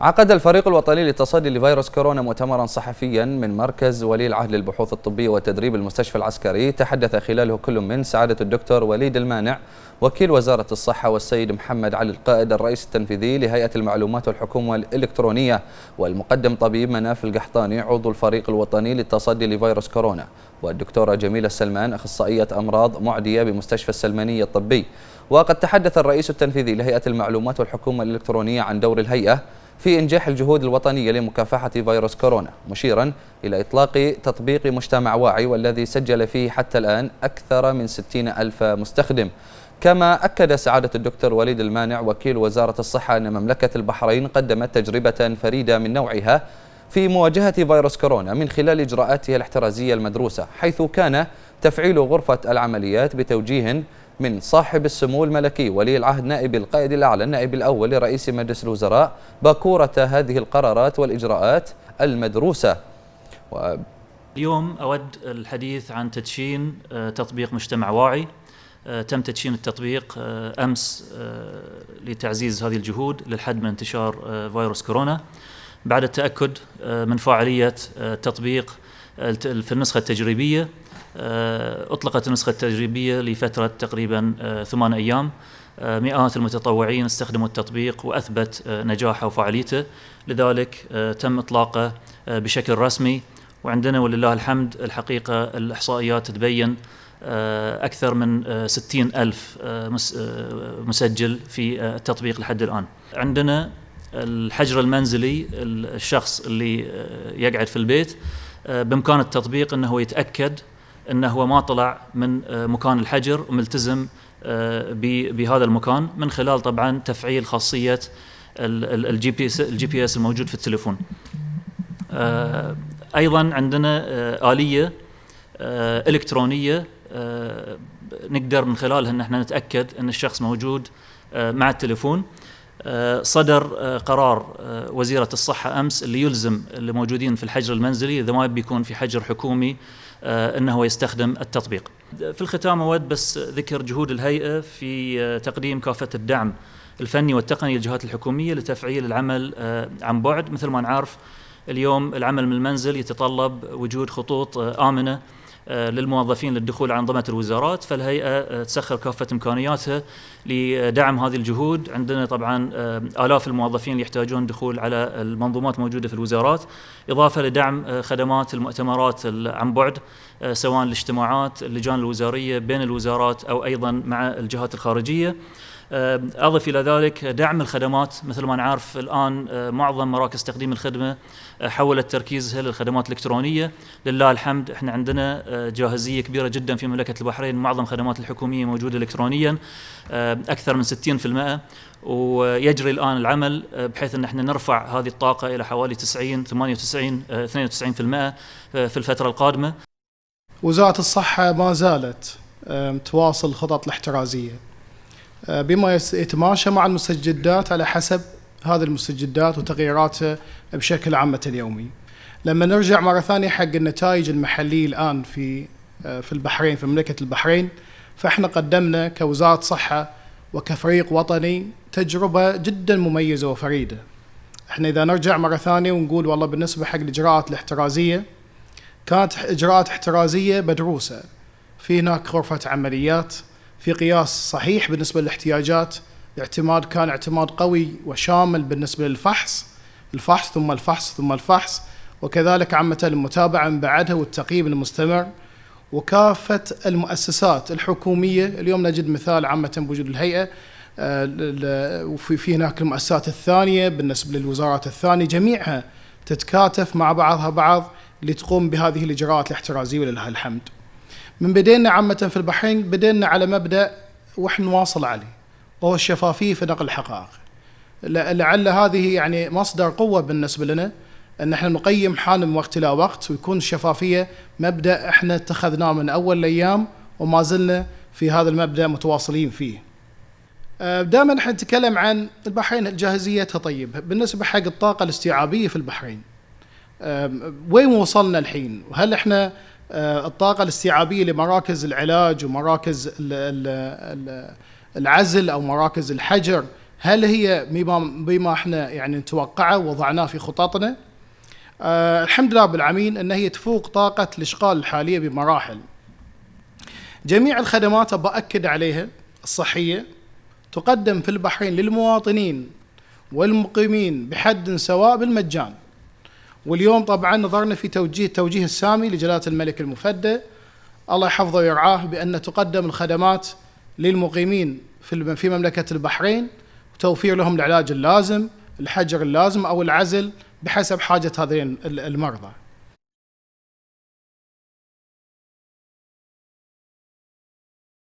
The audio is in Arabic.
عقد الفريق الوطني للتصدي لفيروس كورونا مؤتمرا صحفيا من مركز ولي العهد للبحوث الطبية وتدريب المستشفى العسكري تحدث خلاله كل من سعادة الدكتور وليد المانع وكيل وزارة الصحة والسيد محمد علي القائد الرئيس التنفيذي لهيئة المعلومات والحكومة الإلكترونية والمقدم طبيب مناف القحطاني عضو الفريق الوطني للتصدي لفيروس كورونا والدكتورة جميلة السلمان أخصائية أمراض معدية بمستشفى السلمانية الطبي وقد تحدث الرئيس التنفيذي لهيئة المعلومات والحكومة الإلكترونية عن دور الهيئة في إنجاح الجهود الوطنية لمكافحة فيروس كورونا مشيرا إلى إطلاق تطبيق مجتمع واعي والذي سجل فيه حتى الآن أكثر من 60 ألف مستخدم كما أكد سعادة الدكتور وليد المانع وكيل وزارة الصحة أن مملكة البحرين قدمت تجربة فريدة من نوعها في مواجهة فيروس كورونا من خلال إجراءاتها الاحترازية المدروسة حيث كان تفعيل غرفة العمليات بتوجيه من صاحب السمو الملكي ولي العهد نائب القائد الأعلى النائب الأول لرئيس مجلس الوزراء باكورة هذه القرارات والإجراءات المدروسة و... اليوم أود الحديث عن تدشين آه، تطبيق مجتمع واعي آه، تم تدشين التطبيق آه، أمس لتعزيز هذه الجهود للحد من انتشار فيروس كورونا بعد التأكد من فاعلية تطبيق في النسخة التجريبية آه، أطلقت النسخة التجريبية لفترة تقريبا آه، ثمان أيام آه، مئات المتطوعين استخدموا التطبيق وأثبت نجاحه وفعاليته لذلك تم إطلاقه بشكل رسمي وعندنا ولله الحمد الحقيقة الإحصائيات تبين أكثر من 60 ألف مسجل في التطبيق لحد الآن عندنا الحجر المنزلي الشخص اللي يقعد في البيت آه، بامكان التطبيق انه يتاكد انه هو ما طلع من آه، مكان الحجر وملتزم آه، بهذا المكان من خلال طبعا تفعيل خاصيه الجي بي اس الجي بي اس الموجود في التليفون. ايضا عندنا اليه الكترونيه نقدر من خلالها ان احنا نتاكد ان الشخص موجود مع التليفون آه، صدر آه، قرار آه، وزيرة الصحة أمس اللي يلزم اللي موجودين في الحجر المنزلي إذا ما بيكون في حجر حكومي أنه هو يستخدم التطبيق في الختام أود بس ذكر جهود الهيئة في تقديم كافة الدعم الفني والتقني للجهات الحكومية لتفعيل العمل عن بعد مثل ما نعرف اليوم العمل من المنزل يتطلب وجود خطوط آمنة آه، للموظفين للدخول على انظمه الوزارات فالهيئه آه، تسخر كافه امكانياتها لدعم هذه الجهود عندنا طبعا آه، الاف الموظفين اللي يحتاجون دخول على المنظومات الموجوده في الوزارات اضافه لدعم خدمات المؤتمرات عن بعد سواء الاجتماعات اللجان الوزاريه بين الوزارات او ايضا مع الجهات الخارجيه اضف الى ذلك دعم الخدمات مثل ما نعرف الان معظم مراكز تقديم الخدمه أه، حولت تركيزها للخدمات الالكترونيه لله الحمد احنا عندنا أه، جاهزيه كبيره جدا في مملكه البحرين معظم خدمات الحكوميه موجوده الكترونيا أه، اكثر من 60% ويجري الان العمل بحيث ان احنا نرفع هذه الطاقه الى حوالي 90 98 92% في الفتره القادمه. وزاره الصحه ما زالت تواصل خطط الاحترازيه بما يتماشى مع المستجدات على حسب هذه المستجدات وتغييراتها بشكل عامة اليومي لما نرجع مرة ثانية حق النتائج المحلية الآن في في البحرين في مملكة البحرين فإحنا قدمنا كوزارة صحة وكفريق وطني تجربة جدا مميزة وفريدة احنا إذا نرجع مرة ثانية ونقول والله بالنسبة حق الإجراءات الاحترازية كانت إجراءات احترازية مدروسة في هناك غرفة عمليات في قياس صحيح بالنسبة للاحتياجات الاعتماد كان اعتماد قوي وشامل بالنسبة للفحص الفحص ثم الفحص ثم الفحص وكذلك عامة المتابعة من بعدها والتقييم المستمر وكافة المؤسسات الحكومية اليوم نجد مثال عامة بوجود الهيئة آه، وفي في هناك المؤسسات الثانية بالنسبة للوزارات الثانية جميعها تتكاتف مع بعضها بعض لتقوم بهذه الإجراءات الاحترازية ولله الحمد من بدينا عامة في البحرين بدينا على مبدأ واحنا نواصل عليه وهو الشفافية في نقل الحقائق لعل هذه يعني مصدر قوة بالنسبة لنا ان احنا نقيم حالنا وقت الى وقت ويكون الشفافية مبدأ احنا اتخذناه من اول الايام وما زلنا في هذا المبدأ متواصلين فيه آه، دائما احنا نتكلم عن البحرين جاهزيتها طيبة بالنسبة حق الطاقة الاستيعابية في البحرين وين وصلنا الحين وهل احنا آه، الطاقة الاستيعابية لمراكز العلاج ومراكز العزل أو مراكز الحجر هل هي بما بما احنا يعني نتوقعه وضعناه في خططنا؟ أه الحمد لله بالعمين ان هي تفوق طاقه الاشغال الحاليه بمراحل. جميع الخدمات باكد عليها الصحيه تقدم في البحرين للمواطنين والمقيمين بحد سواء بالمجان. واليوم طبعا نظرنا في توجيه توجيه السامي لجلاله الملك المفدى الله يحفظه ويرعاه بان تقدم الخدمات للمقيمين في في مملكه البحرين وتوفير لهم العلاج اللازم، الحجر اللازم او العزل بحسب حاجه هذين المرضى.